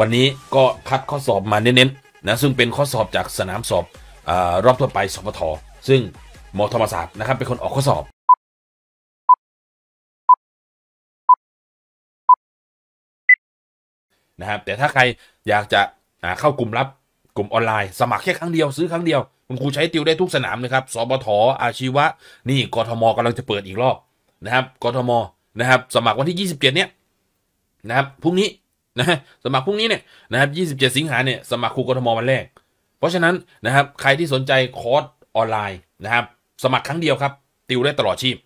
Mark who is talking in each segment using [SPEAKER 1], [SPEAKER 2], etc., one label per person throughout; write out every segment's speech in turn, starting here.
[SPEAKER 1] วันนี้ก็คัดข้อสอบมาเน้นๆนะซึ่งเป็นข้อสอบจากสนามสอบอรอบทั่วไป สพทซึ่งมธรรมศาสตร์นะครับ เป็นคนออกข้อสอบนะครับ แต่ถ้าใครอยากจะเข้ากลุ่มรับกลุ่มออนไลน์สมัครแค่ครั้งเดียวซื้อครั้งเดียวคุณครูใช้ติวได้ทุกสนามนะครับสบทอาชีวะนี่กทมกำลังจะเปิดอีกรอบนะครับ กทมนะครับ สมัครวันที่27เนี้ยนะครับพรุ่งนี้นะสมัครพรุ่งนี้เนี่ยนะครับ 27 สิงหาเนี่ยสมัครครูกทมวันแรก เพราะฉะนั้นนะครับใครที่สนใจคอร์สออนไลน์นะครับสมัครครั้งเดียวครับ ติวได้ตลอดชีพ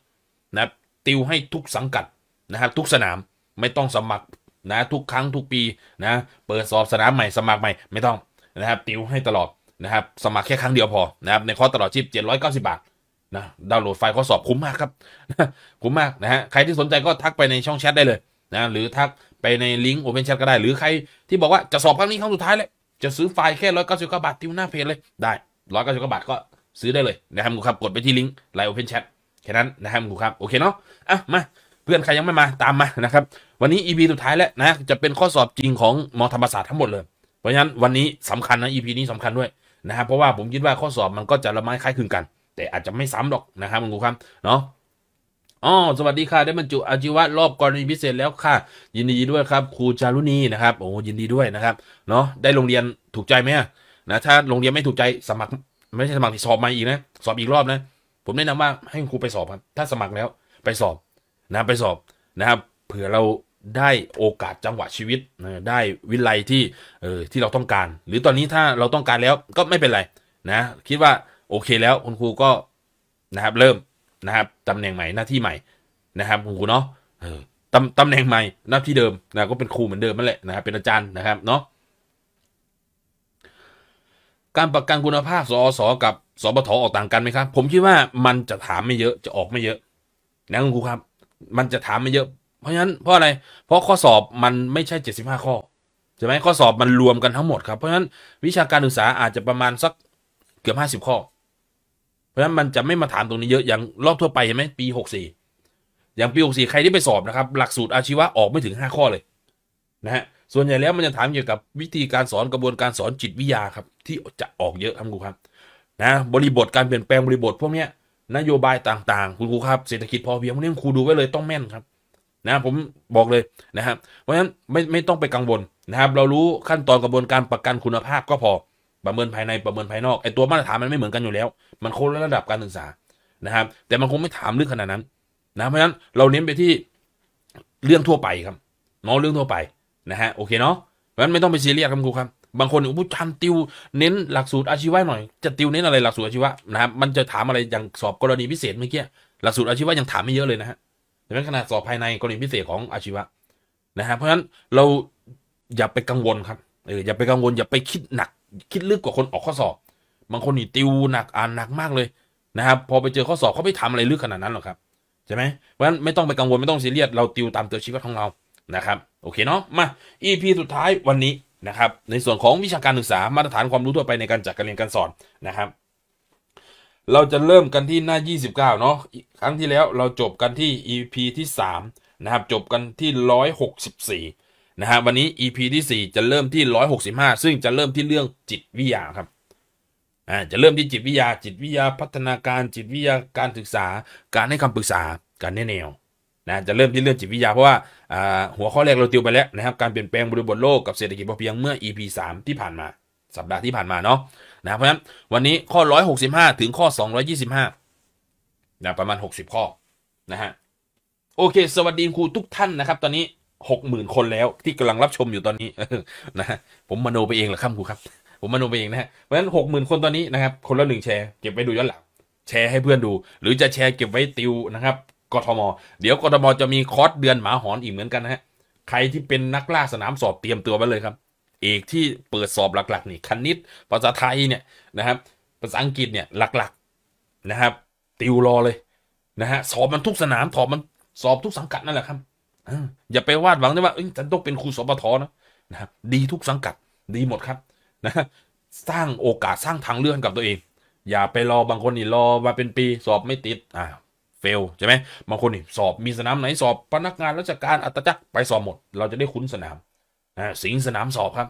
[SPEAKER 1] นะครับติวให้ทุกสังกัดนะครับทุกสนามไม่ต้องสมัครนะทุกครั้งทุกปีนะเปิดสอบสนามใหม่สมัครใหม่ ไม่ต้องนะครับติวให้ตลอดนะครับสมัครแค่ครั้งเดียวพอนะครับในคอร์สตลอดชีพ 790 บาทนะดาวน์โหลดไฟล์ข้อสอบคุ้มมากครับคุ้มมากนะฮะใครที่สนใจก็ทักไปในช่องแชทได้เลยนะหรือทักไปในลิงก์ Open Chat ก็ได้ หรือใครที่บอกว่าจะสอบครั้งนี้ครั้งสุดท้ายเลย จะซื้อไฟล์แค่ร้อยเก้าสิบเก้าบาททิวหน้าเพจเลยได้ร้อยเก้าสิบเก้าบาทก็ซื้อได้เลยนะครับคุณครับกดไปที่ลิงก์ไลน์โอเพนแชทแค่นั้นนะครับคุณครับ โอเคเนาะอ่ะมา เพื่อนใครยังไม่มาตามมานะครับ วันนี้ EP สุดท้ายแล้วนะจะเป็นข้อสอบจริงของมอธรรมศาสตร์ทั้งหมดเลย เพราะฉะนั้นวันนี้สำคัญนะ EP นี้สำคัญด้วยนะครับเพราะว่าผมคิดว่าข้อสอบมันก็จะละไม้คล้ายคลึงกัน แต่อาจจะไม่ซ้ำหรอกนะครับคุณครับเนาะอ๋อสวัสดีค่ะได้บรรจุอาชีวะรอบกรณีพิเศษแล้วค่ะยินดีด้วยครับครูจารุณีนะครับโอ้ยินดีด้วยนะครับเนาะได้โรงเรียนถูกใจไหมนะถ้าโรงเรียนไม่ถูกใจสมัคร ไม่ใช่สมัครสอบใหม่อีกนะสอบอีกรอบนะผมแนะนำว่าให้ครูไปสอบครับถ้าสมัครแล้วไปสอบนะไปสอบนะครับ เผื่อเราได้โอกาสจังหวะชีวิตนะได้วิไลที่เออที่เราต้องการ หรือตอนนี้ถ้าเราต้องการแล้วก็ไม่เป็นไรนะคิดว่าโอเคแล้วคุณครูก็นะครับเริ่มนะครับตำแหน่งใหม่หน้าที่ใหม่นะครับครูเนาะตำตำแหน่งใหม่หน้าที่เดิมนะก็เป็นครูเหมือนเดิมนั่นแหละนะครับเป็นอาจารย์นะครับเนาะการประกันคุณภาพสอสอกับสบทออกต่างกันไหมครับผมคิดว่ามันจะถามไม่เยอะจะออกไม่เยอะนะคุณครูครับ มันจะถามไม่เยอะ เพราะฉะนั้นเพราะอะไร เพราะข้อสอบมันไม่ใช่ 75 ข้อใช่ไหมข้อสอบมันรวมกันทั้งหมดครับเพราะฉะนั้นวิชาการศึกษาอาจจะประมาณสักเกือบ50 ข้อราะฉะนั้นมันจะไม่มาถามตรงนี้เยอะอย่างรอบทั่วไปเห็นไหมปีหกสี่อย่างปีหกสี่ใครที่ไปสอบนะครับหลักสูตรอาชีวะออกไม่ถึงห้าข้อเลยนะฮะส่วนใหญ่แล้วมันจะถามเกี่ยวกับวิธีการสอนกระบวนการสอนจิตวิทยาครับที่จะออกเยอะครับครูครับนะบริบทการเปลี่ยนแปลงบริบทพวกเนี้ยนโยบายต่างๆ คุณครูครับเศรษฐกิจพอเพียงพวกนี้ครูดูไว้เลยต้องแม่นครับนะผมบอกเลยนะครับ เพราะฉะนั้นไม่ไม่ต้องไปกังวลนะครับ เรารู้ขั้นตอนกระบวนการประกันคุณภาพก็พอประเมินภายในประเมินภายนอกไอตัวมาตรฐานมันไม่เหมือนกันอยู่แล้ว มันคนละระดับการศึกษานะครับ แต่มันคงไม่ถามลึกขนาดนั้นนะเพราะฉะนั้นเราเน้นไปที่เรื่องทั่วไปครับ น้องเรื่องทั่วไปนะฮะโอเคเนาะเพราะฉะนั้นไม่ต้องไปซีเรียสครับครูครับ บางคนอุ้จันติวเน้นหลักสูตรอาชีวะหน่อยจะติวเน้นอะไรหลักสูตรอาชีวะนะครับมันจะถามอะไรอย่างสอบกรณีพิเศษเมื่อกี้หลักสูตรอาชีวะยังถามไม่เยอะเลยนะฮะดังนั้นขนาดสอบภายในกรณีพิเศษของอาชีวะนะฮะเพราะฉะนั้นเราอย่าไปกังวลครับเอออย่าไปกังวลอย่าไปคิดหนักคิดลึกกว่าคนออกข้อสอบ บางคนนี่ติวหนักอ่านหนักมากเลยนะครับ พอไปเจอข้อสอบเขาไม่ทำอะไรลึกขนาดนั้นหรอกครับใช่ไหมเพราะฉะนั้นไม่ต้องไปกังวลไม่ต้องซีเรียสเราติวตามตัวชีวิตของเรา นะครับ โอเคเนาะ มา EP สุดท้ายวันนี้นะครับ ในส่วนของวิชาการศึกษามาตรฐานความรู้ทั่วไปในการจัดการเรียนการสอนนะครับ เราจะเริ่มกันที่หน้า 29 เนาะ ครั้งที่แล้วเราจบกันที่ EP ที่ 3 นะครับ จบกันที่ 164นะฮะวันนี้ EP ที่ 4 จะเริ่มที่ 165 ซึ่งจะเริ่มที่เรื่องจิตวิทยาครับอ่าจะเริ่มที่จิตวิทยา จิตวิทยาพัฒนาการจิตวิทยาการศึกษา การให้คำปรึกษาการแนะแนวนะจะเริ่มที่เรื่องจิตวิทยาเพราะว่าหัวข้อแรกเราติวไปแล้วนะครับการเปลี่ยนแปลงบริบทโลกกับเศรษฐกิจพอเพียงเมื่อ EP 3ที่ผ่านมา สัปดาห์ที่ผ่านมาเนาะนะเพราะฉะนั้นวันนี้ข้อ 165ถึงข้อ225นะประมาณ 60 ข้อนะฮะโอเค สวัสดีครูทุกท่านนะครับ ตอนนี้หกหมื่นคนแล้วที่กำลังรับชมอยู่ตอนนี้นะผมมโนไปเองเหรอครับครูครับผมมโนไปเองนะฮะเพราะฉะนั้นหกหมื่นคนตอนนี้นะครับคนละหนึ่งแชร์เก็บไว้ดูย้อนหลังแชร์ให้เพื่อนดู หรือจะแชร์เก็บไว้ติวนะครับกทมเดี๋ยวกทมจะมีคอร์สเดือนหมาหอนอีกเหมือนกันนะฮะใครที่เป็นนักล่าสนามสอบเตรียมตัวไปเลยครับ เอกที่เปิดสอบหลักๆ นี่คณิตภาษาไทยเนี่ยนะครับ ภาษาอังกฤษเนี่ยหลักๆนะครับ ติวรอเลยนะฮะสอบมันทุกสนามสอบมันสอบทุกสังกัดนั่นแหละครับอย่าไปวาดหวังได้ว่าฉันต้องเป็นครูสปทนะนะ ดีทุกสังกัดดีหมดครับนะสร้างโอกาสสร้างทางเลือกกับตัวเอง อย่าไปรอบางคนนี่รอมาเป็นปีสอบไม่ติดอ่าเฟล ใช่ไหมบางคนนี่สอบมีสนามไหนสอบ พนักงานราชการอัตจักไปสอบหมด เราจะได้คุ้นสนามอ่าสิงสนามสอบครับ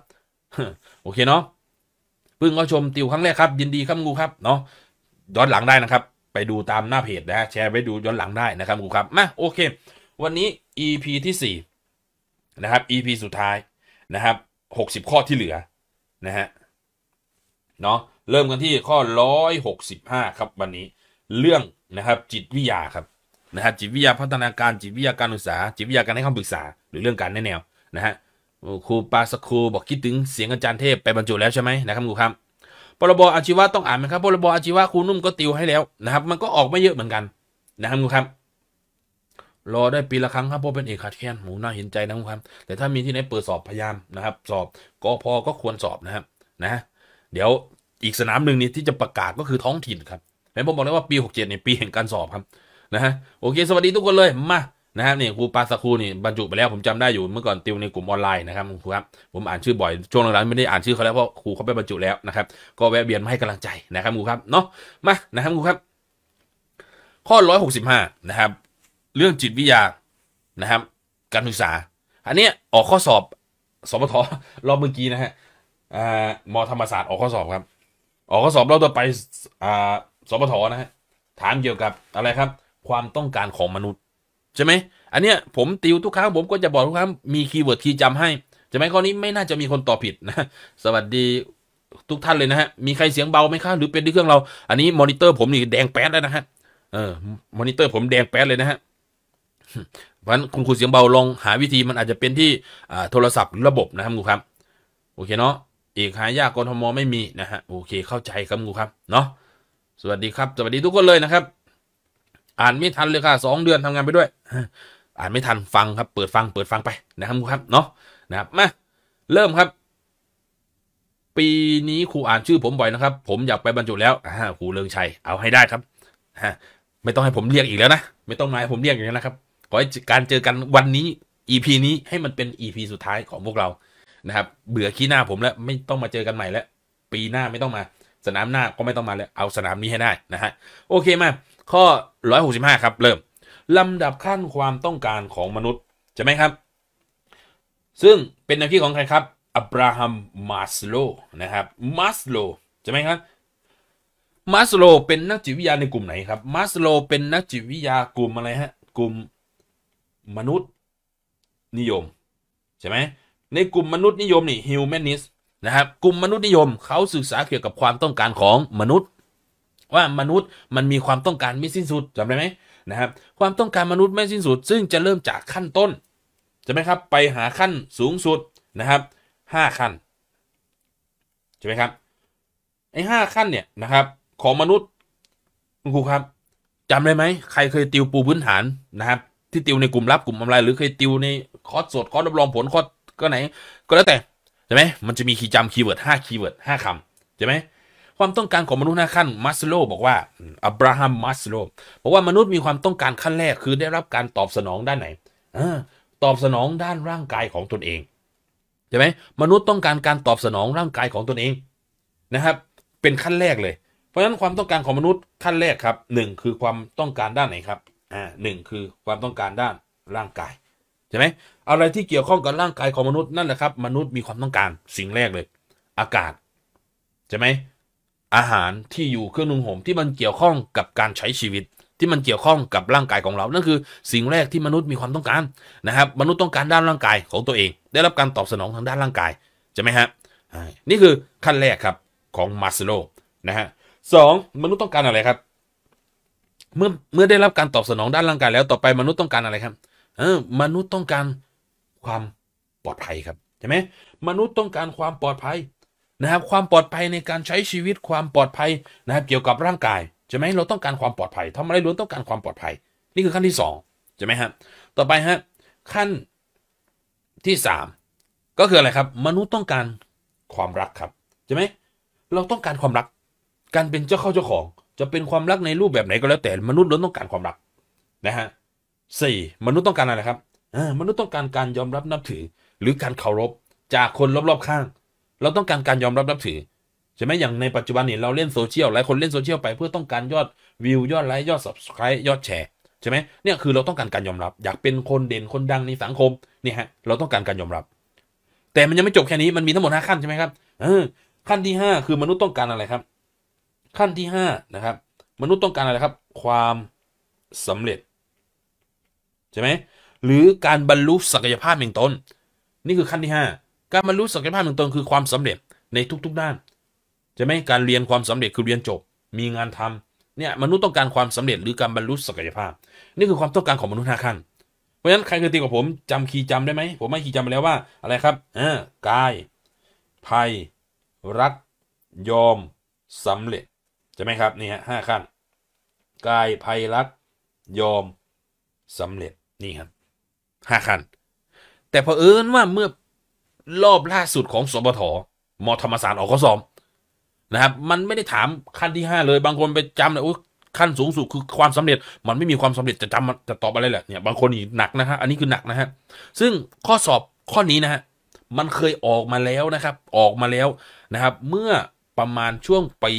[SPEAKER 1] โอเค เนาะเพิ่งก็ชมติวครั้งแรกครับ ยินดีครับงูครับ เนาะย้อนหลังได้นะครับ ไปดูตามหน้าเพจนะ แชร์ไปดูย้อนหลังได้นะครับงูครับมาโอเควันนี้ EP ที่4นะครับ EP สุดท้ายนะครับ 60 ข้อที่เหลือนะฮะ เนาะเริ่มกันที่ข้อ 165 ครับวันนี้ เรื่องนะครับ จิตวิทยาครับนะฮะจิตวิทยาพัฒนาการจิตวิทยาการศึกษาจิตวิทยาการให้คำปรึกษาหรือเรื่องการแนะแนวนะฮะครูปาสครูบอกคิดถึงเสียงอาจารย์เทพไปบรรจุแล้วใช่ไหมนะครับครูครับพรบอาชีวะต้องอ่านไหมครับพรบอาชีวะครูนุ่มก็ติวให้แล้วนะครับ มันก็ออกไม่เยอะเหมือนกันนะครับครูครับรอได้ปีละครั้งครับเพราะเป็นเอกขาดแค้นหมูน่าเห็นใจนะครับ แต่ถ้ามีที่ไหนเปิดสอบ พยายามนะครับ สอบกอพอก็ควรสอบนะครับนะ เดี๋ยวอีกสนามหนึ่งนี่ที่จะประกาศก็คือท้องถิ่นครับแม้ผมบอกเลยว่าปี 67เนี่ยปีแห่งการสอบครับนะฮะโอเค สวัสดีทุกคนเลยมานะครับนี่ครูปาสคูนี่บรรจุไปแล้วผมจำได้อยู่ เมื่อก่อนติวในกลุ่มออนไลน์นะครับครูครับ ผมอ่านชื่อบ่อยช่วงหลังๆไม่ได้อ่านชื่อเขาแล้วเพราะครูเขาไปบรรจุแล้วนะครับ ก็แวะเวียนมาให้กำลังใจนะครับครูครับเนาะมานะครับครูครับ ข้อ 165นะครับเรื่องจิตวิทยานะครับ การศึกษา อันเนี้ยออกข้อสอบสมทรอบเมื่อกี้นะฮะมธรรมศาสตร์ออกข้อสอบครับ ออกข้อสอบรอบต่อไปอสมทนะฮะ ถามเกี่ยวกับอะไรครับ ความต้องการของมนุษย์ ใช่ไหม อันเนี้ยผมติวทุกครั้งผมก็จะบอกทุกครั้งมีคีย์เวิร์ดคีย์จำให้ใช่ไหมข้อนี้ไม่น่าจะมีคนตอบผิดนะสวัสดีทุกท่านเลยนะฮะมีใครเสียงเบาไหมครับหรือเป็นที่เครื่องเราอันนี้มอนิเตอร์ ผมนี่แดงแป๊ดแล้วนะฮะเออมอนิเตอร์ผมแดงแป๊ดเลยนะฮะเพราะฉะนั้นคุณครูเสียงเบา ลอง หาวิธีมันอาจจะเป็นที่โทรศัพท์หรือระบบนะครับครูครับ โอเคเนาะ เอกหายากกทมไม่มีนะฮะโอเค เข้าใจครับครูครับ เนาะสวัสดีครับ สวัสดีทุกคน เลยนะครับ อ่านไม่ทันเลยค่ะสองเดือนทำงานไปด้วย อ่านไม่ทันฟังครับ เปิดฟังเปิดฟังไปนะครับครูครับ เนาะนะครับมาเริ่มครับ ปีนี้ครูอ่านชื่อผมบ่อยนะครับ ผมอยากไปบรรจุแล้วครูเลิงชัยเอาให้ได้ครับไม่ต้องให้ผมเรียกอีกแล้วนะ ไม่ต้องมาให้ผมเรียกอีกแล้วนะครับขอให้การเจอกันวันนี้ EP นี้ให้มันเป็น EP สุดท้ายของพวกเรานะครับเบื่อขี้หน้าผมแล้วไม่ต้องมาเจอกันใหม่แล้ว ปีหน้าไม่ต้องมา สนามหน้าก็ไม่ต้องมาแล้วเอาสนามนี้ให้ได้นะฮะโอเคมาข้อ165ครับเริ่มลำดับขั้นความต้องการของมนุษย์ใช่ไหมครับ ซึ่งเป็นแนวคิดของใครครับอับราฮัมมาสโลนะครับมาสโลใช่ไหมครับมาสโลเป็นนักจิตวิทยาในกลุ่มไหนครับมาสโลเป็นนักจิตวิทยากลุ่มอะไรฮะกลุ่มมนุษย์นิยมใช่ไหมในกลุ่มมนุษย์นิยมนี่ิวแมนนิสนะครับ กลุ่มมนุษย์นิยมเขาศึกษาเกี่ยวกับความต้องการของมนุษย์ว่ามนุษย์มันมีความต้องการไม่สิ้นสุดจำได้ไหมนะครับ ความต้องการมนุษย์ไม่สิ้นสุด ซึ่งจะเริ่มจากขั้นต้นใช่ไหมครับไปหาขั้นสูงสุดนะครับห้าขั้นใช่ไหมครับไอ้ห้าขั้นเนี่ยนะครับ ของมนุษย์คุณครูครับจำได้ไหมใครเคยติวปูพื้นฐานนะครับที่ติวในกลุ่มลับกลุ่มออนไลน์หรือเคยติวในคอร์สสดคอร์สรับรองผลคอร์สก็ไหน ก็แล้วแต่ ใช่ไหมมันจะมีคีย์จำคีย์เวิร์ดห้าคีย์เวิร์ดห้าคำใช่ไหมความต้องการของมนุษย์นาขั้นมัสโลบอกว่าอับราฮัมมัสโลบอกว่ามนุษย์มีความต้องการขั้นแรกคือได้รับการตอบสนองด้านไหนอตอบสนองด้านร่างกายของตนเองใช่ไหมมนุษย์ต้องการการตอบสนองร่างกายของตนเองนะครับ เป็นขั้นแรกเลย เพราะฉะนั้นความต้องการของมนุษย์ขั้นแรกครับหนึ่งคือความต้องการด้านไหนครับอ่าหนึ่งคือความต้องการด้านร่างกายใช่ไหมอะไรที่เกี่ยวข้องกับร่างกายของมนุษย์ นั่นแหละครับมนุษย์มีความต้องการสิ่งแรกเลย อากาศใช่ไหมอาหารที่อยู่เครื่องนุ่งห่มที่มันเกี่ยวข้องกับการใช้ชีวิตที่มันเกี่ยวข้องกับร่างกายของเรา นั่นคือ สิ่งแรกที่มนุษย์มีความต้องการนะครับมนุษย์ต้องการด้านร่างกายของตัวเอง ได้รับการตอบสนองทางด้านร่างกายใช่ไหมฮะนี่คือขั้นแรกครับของมาสโลนะฮะสมนุษย์ต้องการอะไรครับเมื่อเมื่อได้รับการตอบสนองด้านร่างกายแล้วต่อไปมนุษย์ต้องการอะไรครับเออมนุษย์ต้องการความปลอดภัยครับใช่ไหมมนุษย์ต้องการความปลอดภัยนะครับ ความปลอดภัยในการใช้ชีวิต ความปลอดภัยนะครับ เกี่ยวกับร่างกายใช่ไหมเราต้องการความปลอดภัยทำอะไรล้วนต้องการความปลอดภัย นี่คือขั้นที่2ใช่ไหมฮะ ต่อไปฮะ ขั้นที่ 3 ก็คืออะไรครับ มนุษย์ต้องการความรักครับใช่ไหมเราต้องการความรัก การเป็นเจ้าเข้าเจ้าของจะเป็นความรักในรูปแบบไหนก็แล้วแต่มนุษย์ล้วนต้องการความรักนะฮะสี่มนุษย์ต้องการอะไรครับมนุษย์ต้องการการยอมรับนับถือ หรือการเคารพจากคนรอบๆข้าง เราต้องการการยอมรับนับถือใช่ไหมอย่างในปัจจุบันเนี่ยเราเล่นโซเชียลหลายคนเล่นโซเชียลไปเพื่อต้องการยอดวิวยอดไลค์ยอดสับสไครต์ยอดแชร์ใช่ไหมเนี่ยคือเราต้องการการยอมรับอยากเป็นคนเด่นคนดังในสังคมเนี่ยฮะเราต้องการการยอมรับ แต่มันยังไม่จบแค่นี้มันมีทั้งหมดห้าขั้นใช่ไหมครับอขั้นที่ห้าคือมนุษย์ต้องการอะไรครับขั้นที่ 5 นะครับมนุษย์ต้องการอะไรครับ ความสำเร็จใช่ไหมหรือการบรรลุศักยภาพแห่งตนนี่คือขั้นที่ 5 การบรรลุศักยภาพแห่งตนคือความสำเร็จในทุกๆ ด้านใช่ไหมการเรียนความสำเร็จคือเรียนจบมีงานทำเนี่ยมนุษย์ต้องการความสำเร็จหรือการบรรลุศักยภาพ นี่คือความต้องการของมนุษย์ห้าขั้นเพราะฉะนั้นใครเคยตีกับผม จำคีย์จำได้ไหมผมไม่คีย์จำไปแล้วว่าอะไรครับเออากาย ภัย รัก ยอม สำเร็จใช่ไหมครับนี่ฮะห้าขั้นกายภัยรัตยอม สำเร็จ นี่ครับห้าขั้น แต่พอเอิญว่าเมื่อ รอบล่าสุดของสบทมธรรมศาสตร์ออกข้อสอบนะครับมันไม่ได้ถามขั้นที่ห้าเลย บางคนไปจำเลยโอ้ขั้นสูงสุดคือความสำเร็จ มันไม่มีความสำเร็จจะจำจะตอบอะไรแหละเนี่ยบางคนอีกหนักนะฮะ อันนี้คือหนักนะฮะ ซึ่งข้อสอบข้อนี้นะฮะมันเคยออกมาแล้วนะครับ ออกมาแล้วนะครับ เมื่อประมาณช่วงปี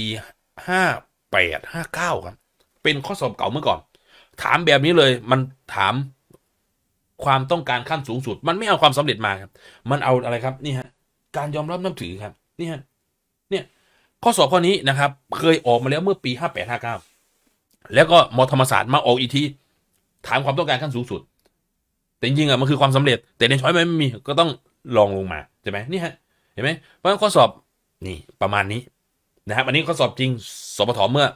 [SPEAKER 1] ห้าแปดห้าเก้าครับ เป็นข้อสอบเก่าเมื่อก่อน ถามแบบนี้เลย มันถามความต้องการขั้นสูงสุด มันไม่เอาความสำเร็จมาครับมันเอาอะไรครับนี่ฮะ การยอมรับน้ำถือครับ นี่ฮะเนี่ยข้อสอบข้อนี้นะครับ เคย ออก มาแล้วเมื่อปีห้าแปดห้าเก้าแล้วก็มธรรมศาสตร์มาออกอีกทีถามความต้องการขั้นสูงสุด แต่จริงอ่ะมันคือความสำเร็จ แต่ในช้อยไม่มีก็ต้องลองลงมาใช่ไหมนี่ฮะเห็นไหมเพราะข้อสอบนี่ประมาณนี้นะครับอันนี้ข้อสอบจริงสปทเมื่อ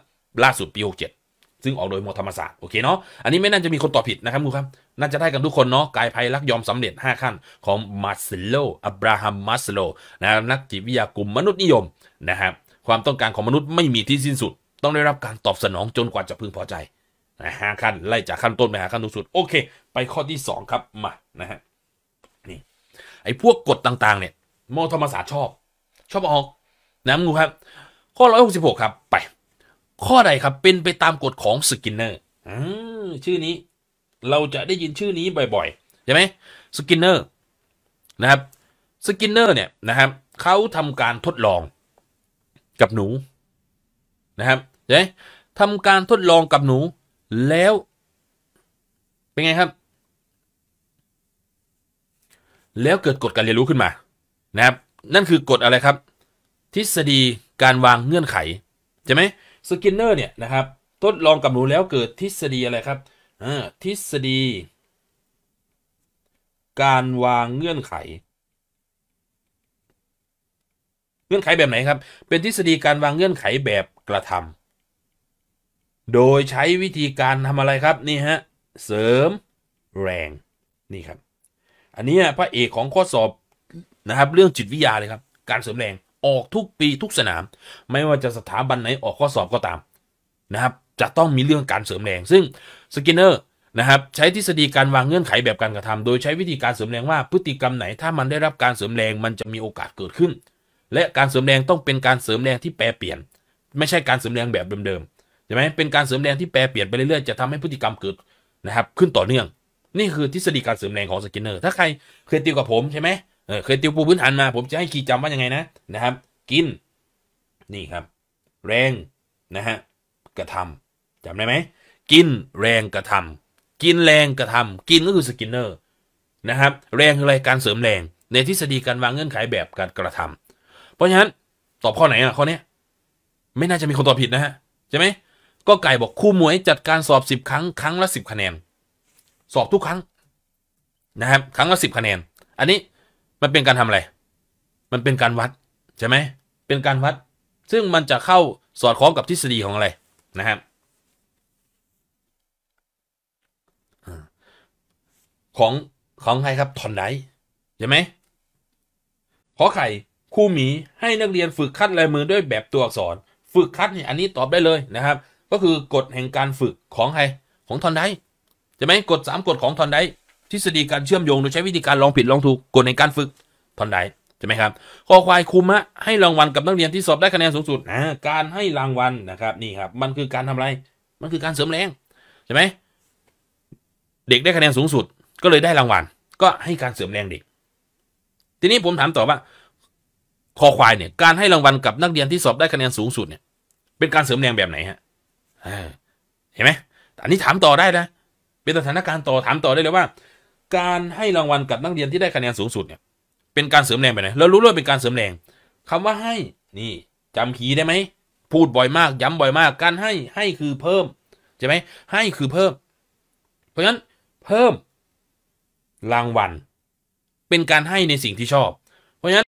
[SPEAKER 1] ล่าสุดปี 67 ซึ่งออกโดยมธรรมศาสตร์โอเคเนาะอันนี้ไม่น่าจะมีคนตอบผิดนะครับคุณครับน่าจะได้กันทุกคนเนาะกายภัยรักยอมสำเร็จ 5 ขั้น ของมาสโลอับราฮัมมาสโลนะครับนักจิตวิทยากลุ่มมนุษย์นิยมนะครับความต้องการของมนุษย์ไม่มีที่สิ้นสุด ต้องได้รับการตอบสนองจนกว่าจะพึงพอใจนะห้าขั้นไล่จากขั้นต้นไปหาขั้นสูงสุดโอเค ไปข้อที่ 2 ครับมานะฮะนี่ไอ้พวกกฎต่างๆเนี่ยมธรรมศาสตร์ชอบชอบออกนะคุณครับข้อ166 ครับ ไป ข้อใดครับเป็นไปตามกฎของสกินเนอร์อชื่อนี้ เราจะได้ยินชื่อนี้บ่อยๆใช่ไหมสกินเนอร์นะครับสกินเนอร์เนี่ยนะครับเขาทำการทดลองกับหนูนะครับใช่ไหมทำการทดลองกับหนูแล้ว เป็นไงครับ แล้วเกิดกฎการเรียนรู้ขึ้นมานะครับ นั่นคือกฎอะไรครับ ทฤษฎีการวางเงื่อนไขใช่ไหมสกินเนอร์เนี่ยนะครับทดลองกับหนูแล้วเกิดทฤษฎีอะไรครับทฤษฎีการวางเงื่อนไข เงื่อนไขแบบไหนครับ เป็นทฤษฎีการวางเงื่อนไขแบบกระทำ โดยใช้วิธีการทำอะไรครับนี่ฮะเสริมแรงนี่ครับอันนี้พระเอกของข้อสอบนะครับเรื่องจิตวิทยาเลยครับการเสริมแรงออกทุกปีทุกสนาม ไม่ว่าจะสถาบันไหนออกข้อสอบก็ตามนะครับจะต้องมีเรื่องการเสริมแรง ซึ่งสกินเนอร์นะครับใช้ทฤษฎีการวางเงื่อนไขแบบการกระทำ โดยใช้วิธีการเสริมแรงว่าพฤติกรรมไหนถ้ามันได้รับการเสริมแรงมันจะมีโอกาสเกิดขึ้น และการเสริมแรงต้องเป็นการเสริมแรงที่แปรเปลี่ยน ไม่ใช่การเสริมแรงแบบเดิมๆใช่ไหมเป็นการเสริมแรงที่แปรเปลี่ยนไปเรื่อยๆจะทำให้พฤติกรรมเกิดนะครับขึ้นต่อเนื่อง นี่คือทฤษฎีการเสริมแรงของสกินเนอร์ถ้าใครเคยติวกับผมใช่ไหมเคยติวปูพื้นฐานมา ผมจะให้คีย์จำว่ายังไงนะนะครับ กิน นี่ครับ แรง นะฮะ กระทำจำได้ไหม กินแรงกระทำ กินแรง กระทำ กินก็คือสกินเนอร์นะครับ แรงคืออะไรการเสริมแรง ในทฤษฎีการวางเงื่อนไขแบบการกระทำ เพราะฉะนั้น ตอบข้อไหนอ่ะ ข้อนี้ไม่น่าจะมีคนตอบผิดนะฮะ ใช่ไหมก็ไก่บอกคู่มวยจัดการสอบสิบครั้งครั้งละสิบคะแนนสอบทุกครั้งนะครับครั้งละสิบคะแนนอันนี้มันเป็นการทำอะไร มันเป็นการวัดใช่ไหมเป็นการวัดซึ่งมันจะเข้าสอดคล้องกับทฤษฎีของอะไรนะครับของของ ใครครับทอนไดใช่ไหมขอไข่ครูหมีให้นักเรียนฝึกคัดลายมือด้วยแบบตัวอักษร ฝึกคัดเนี่ยอันนี้ตอบได้เลยนะครับ ก็คือกฎแห่งการฝึกของใครของทอนไดใช่ไหมกฎ3กฎของทอนไดทฤษฎีการเชื่อมโยง โดยใช้วิธีการลองผิดลองถูกกฎในการฝึกท่อนไหนใช่ไหมครับคอควายคุมะให้รางวัลกับนักเรียนที่สอบได้คะแนนสูงสุดนะการให้รางวัลนะครับนี่ครับมันคือการทำอะไรมันคือการเสริมแรงใช่ไหมเด็กได้คะแนนสูงสุด ก็เลยได้รางวัล ก็ให้การเสริมแรงเด็ก ทีนี้ผมถามต่อว่าคอควายเนี่ยการให้รางวัลกับนักเรียนที่สอบได้คะแนนสูงสุดเนี่ยเป็นการเสริมแรงแบบไหนฮะเห็นไหมอันนี้ถามต่อได้นะเป็นสถานการณ์ต่อถามต่อได้เลยว่าการให้รางวัลกับนักเรียนที่ได้คะแนนสูงสุดเนี่ยเป็นการเสริมแรงไปไหนเรารู้เรื่องเป็นการเสริมแรงคำว่าให้นี่ จำคีย์ได้ไหม พูดบ่อยมาก ย้ำบ่อยมาก การให้ให้คือเพิ่ม ใช่ไหมให้คือเพิ่ม เพราะฉะนั้นเพิ่ม รางวัล เป็นการให้ในสิ่งที่ชอบเพราะฉะนั้น